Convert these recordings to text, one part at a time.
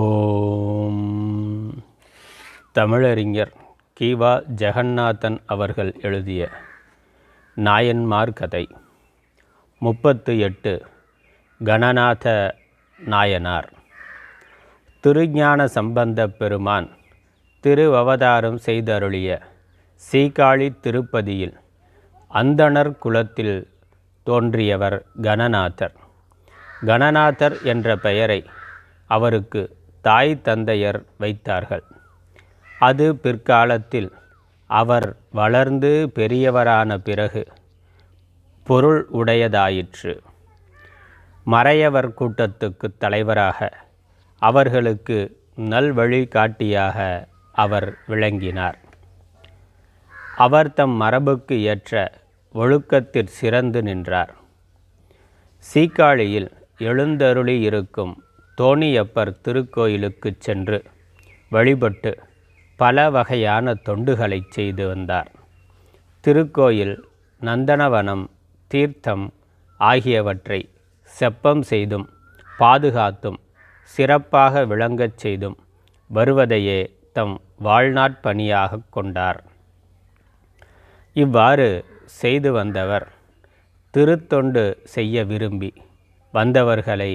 ஓம் தமிழறிஞர் கீவா ஜெகந்நாதன் அவர்கள் எழுதிய நாயன்மார் கதை முப்பத்து எட்டு கணநாத நாயனார் திருஞான சம்பந்த பெருமான் திருவவதாரம் செய்தருளிய சீகாழி திருப்பதியில் அந்தணர் குலத்தில் தோன்றியவர் கணநாதர் கணநாதர் என்ற பெயரை அவருக்கு தாய் தந்தையர் வைத்தார்கள் அது பிற்காலத்தில் அவர் வளர்ந்து பெரியவரான பிறகு பொருள் உடையதாயிற்று மறையவர் கூட்டத்துக்கு தலைவராக அவர்களுக்கு நல்வழிகாட்டியாக அவர் விளங்கினார் அவர் தம் மரபுக்கு ஏற்ற ஒழுக்கத்தில் சிறந்து நின்றார் சீக்காழியில் எழுந்தருளி இருக்கும் தோணியப்பர் திருக்கோயிலுக்கு சென்று வழிபட்டு பல வகையான தொண்டுகளை செய்து வந்தார் திருக்கோயில் நந்தனவனம் தீர்த்தம் ஆகியவற்றை செப்பம் செய்தும் பாதுகாத்தும் சிறப்பாக விளங்கச் செய்தும் வருவதையே தம் வாழ்நாட்பணியாக கொண்டார் இவ்வாறு செய்து வந்தவர் திருத்தொண்டு செய்ய விரும்பி வந்தவர்களை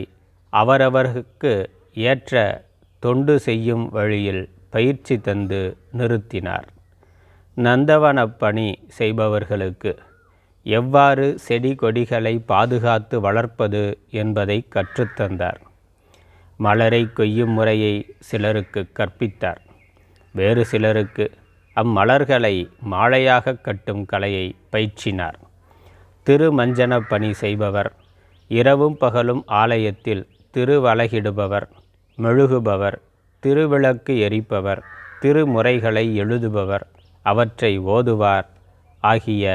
அவரவர்க்கு ஏற்ற தொண்டு செய்யும் வழியில் பயிற்சி தந்து நிறுத்தினார் நந்தவன பணி செய்பவர்களுக்கு எவ்வாறு செடி கொடிகளை பாதுகாத்து வளர்ப்பது என்பதை கற்றுத்தந்தார் மலரை கொய்யும் முறையை சிலருக்கு கற்பித்தார் வேறு சிலருக்கு அம்மலர்களை மாலையாக கட்டும் கலையை பயிற்சினார் திருமஞ்சன பணி செய்பவர் இரவும் பகலும் ஆலயத்தில் திருவலகிடுபவர் மெழுகுபவர் திருவிளக்கு எரிப்பவர் திருமுறைகளை எழுதுபவர் அவற்றை ஓதுவார் ஆகிய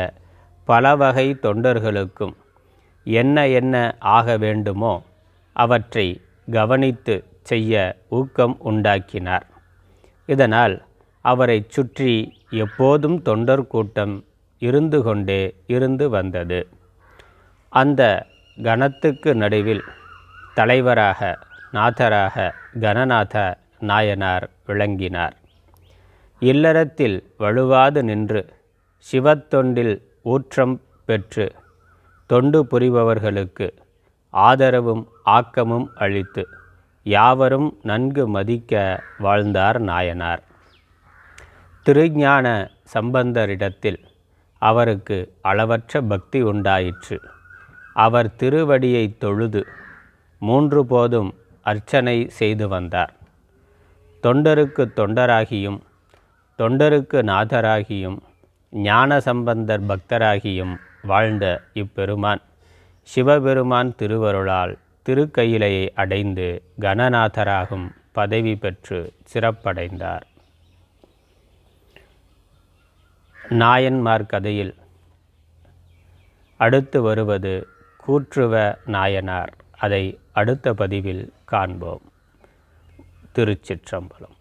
பலவகை தொண்டர்களுக்கும் என்ன என்ன ஆக வேண்டுமோ அவற்றை கவனித்து செய்ய ஊக்கம் உண்டாக்கினார் இதனால் அவரை சுற்றி எப்போதும் தொண்டர் கூட்டம் இருந்து கொண்டே இருந்து வந்தது அந்த கணத்துக்கு நடுவில் தலைவராக நாதராக கணநாத நாயனார் விளங்கினார் இல்லறத்தில் வலுவாது நின்று சிவத்தொண்டில் ஊற்றம் பெற்று தொண்டு புரிபவர்களுக்கு ஆதரவும் ஆக்கமும் அளித்து யாவரும் நன்கு மதிக்க வாழ்ந்தார் நாயனார் திருஞான சம்பந்தரிடத்தில் அவருக்கு அளவற்ற பக்தி உண்டாயிற்று அவர் திருவடியை தொழுது மூன்று போதும் அர்ச்சனை செய்து வந்தார் தொண்டருக்கு தொண்டராகியும் தொண்டருக்கு நாதராகியும் ஞான சம்பந்தர் பக்தராகியும் வாழ்ந்த இப்பெருமான் சிவபெருமான் திருவருளால் திருக்கையிலையை அடைந்து கணநாதராகும் பதவி பெற்று சிறப்படைந்தார் நாயன்மார் கதையில் அடுத்து வருவது கூற்றுவ நாயனார் அதை அடுத்த பதிவில் காண்போம் திருச்சிற்றம்பலம்